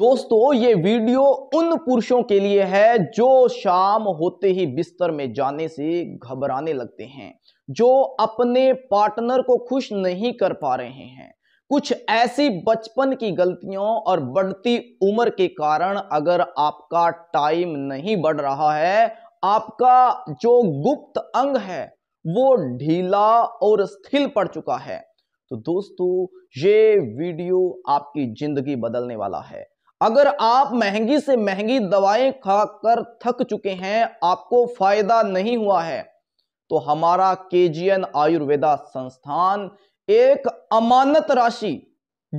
दोस्तों ये वीडियो उन पुरुषों के लिए है जो शाम होते ही बिस्तर में जाने से घबराने लगते हैं जो अपने पार्टनर को खुश नहीं कर पा रहे हैं कुछ ऐसी बचपन की गलतियों और बढ़ती उम्र के कारण अगर आपका टाइम नहीं बढ़ रहा है आपका जो गुप्त अंग है वो ढीला और स्थिर पड़ चुका है तो दोस्तों ये वीडियो आपकी जिंदगी बदलने वाला है अगर आप महंगी से महंगी दवाएं खाकर थक चुके हैं आपको फायदा नहीं हुआ है तो हमारा के आयुर्वेदा संस्थान एक अमानत राशि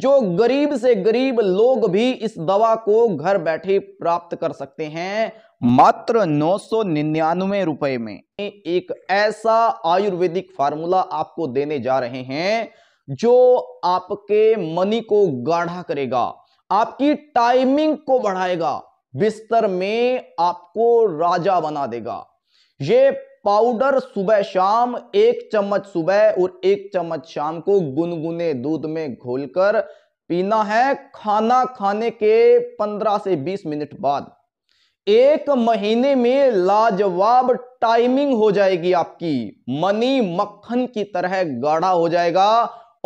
जो गरीब से गरीब लोग भी इस दवा को घर बैठे प्राप्त कर सकते हैं मात्र नौ सौ निन्यानवे रुपए में एक ऐसा आयुर्वेदिक फार्मूला आपको देने जा रहे हैं जो आपके मनी को गाढ़ा करेगा आपकी टाइमिंग को बढ़ाएगा बिस्तर में आपको राजा बना देगा ये पाउडर सुबह शाम एक चम्मच सुबह और एक चम्मच शाम को गुनगुने दूध में घोलकर पीना है खाना खाने के 15 से 20 मिनट बाद एक महीने में लाजवाब टाइमिंग हो जाएगी आपकी मनी मक्खन की तरह गाढ़ा हो जाएगा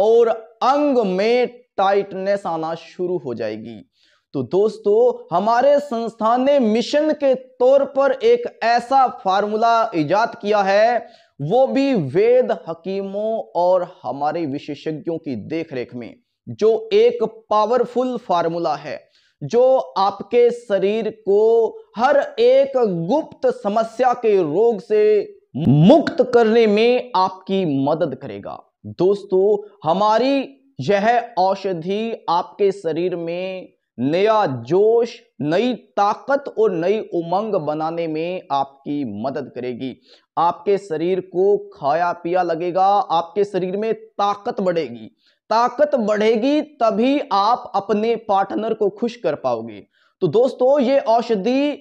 और अंग में टाइटनेस आना शुरू हो जाएगी तो दोस्तों हमारे संस्थान ने मिशन के तौर पर एक ऐसा फार्मूला इजाद किया है वो भी वेद हकीमों और हमारे विशेषज्ञों की देखरेख में जो एक पावरफुल फार्मूला है जो आपके शरीर को हर एक गुप्त समस्या के रोग से मुक्त करने में आपकी मदद करेगा दोस्तों हमारी यह औषधि आपके शरीर में नया जोश नई ताकत और नई उमंग बनाने में आपकी मदद करेगी आपके शरीर को खाया पिया लगेगा आपके शरीर में ताकत बढ़ेगी ताकत बढ़ेगी तभी आप अपने पार्टनर को खुश कर पाओगे तो दोस्तों ये औषधि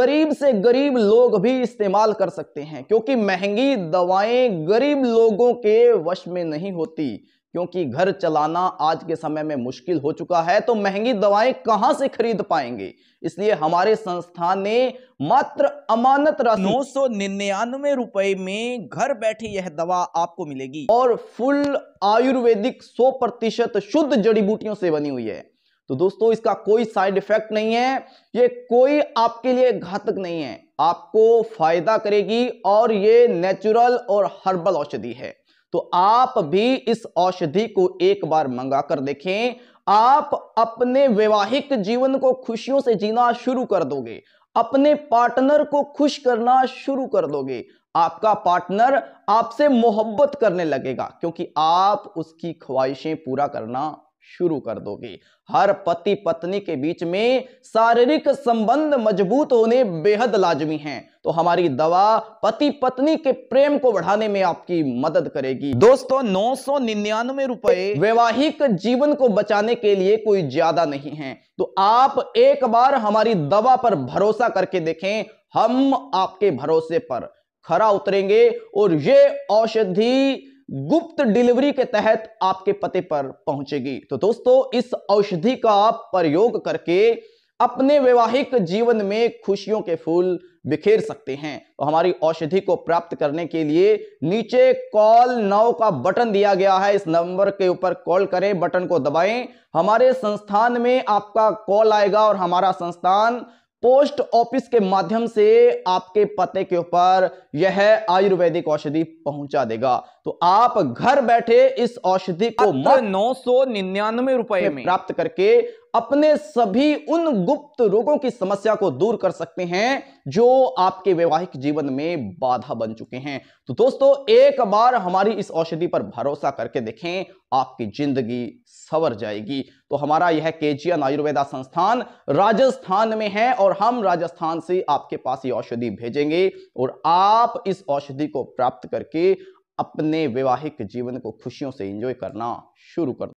गरीब से गरीब लोग भी इस्तेमाल कर सकते हैं क्योंकि महंगी दवाएं गरीब लोगों के वश में नहीं होती क्योंकि घर चलाना आज के समय में मुश्किल हो चुका है तो महंगी दवाएं कहां से खरीद पाएंगे इसलिए हमारे संस्थान ने मात्र अमानत राशि नौ सौ निन्यानवे रुपए में घर बैठे यह दवा आपको मिलेगी और फुल आयुर्वेदिक 100 प्रतिशत शुद्ध जड़ी बूटियों से बनी हुई है तो दोस्तों इसका कोई साइड इफेक्ट नहीं है ये कोई आपके लिए घातक नहीं है आपको फायदा करेगी और ये नेचुरल और हर्बल औषधि है तो आप भी इस औषधि को एक बार मंगा कर देखें आप अपने वैवाहिक जीवन को खुशियों से जीना शुरू कर दोगे अपने पार्टनर को खुश करना शुरू कर दोगे आपका पार्टनर आपसे मोहब्बत करने लगेगा क्योंकि आप उसकी ख्वाहिशें पूरा करना शुरू कर दोगे हर पति पत्नी के बीच में शारीरिक संबंध मजबूत होने बेहद लाजमी हैं तो हमारी दवा पति पत्नी के प्रेम को बढ़ाने में आपकी मदद करेगी दोस्तों नौ सौ निन्यानवे रुपए वैवाहिक जीवन को बचाने के लिए कोई ज्यादा नहीं है तो आप एक बार हमारी दवा पर भरोसा करके देखें हम आपके भरोसे पर खरा उतरेंगे और ये औषधि गुप्त डिलीवरी के तहत आपके पते पर पहुंचेगी तो दोस्तों इस औषधि का प्रयोग करके अपने वैवाहिक जीवन में खुशियों के फूल बिखेर सकते हैं तो हमारी औषधि को प्राप्त करने के लिए नीचे कॉल नाउ का बटन दिया गया है इस नंबर के ऊपर कॉल करें बटन को दबाएं हमारे संस्थान में आपका कॉल आएगा और हमारा संस्थान पोस्ट ऑफिस के माध्यम से आपके पते के ऊपर यह आयुर्वेदिक औषधि पहुंचा देगा तो आप घर बैठे इस औषधि को नौ सौ निन्यानवे रुपए में प्राप्त करके अपने सभी उन गुप्त रोगों की समस्या को दूर कर सकते हैं जो आपके वैवाहिक जीवन में बाधा बन चुके हैं तो दोस्तों एक बार हमारी इस औषधि पर भरोसा करके देखें आपकी जिंदगी सवर जाएगी तो हमारा यह केजीएन आयुर्वेदा संस्थान राजस्थान में है और हम राजस्थान से आपके पास ये औषधि भेजेंगे और आप इस औषधि को प्राप्त करके अपने वैवाहिक जीवन को खुशियों से इंजॉय करना शुरू कर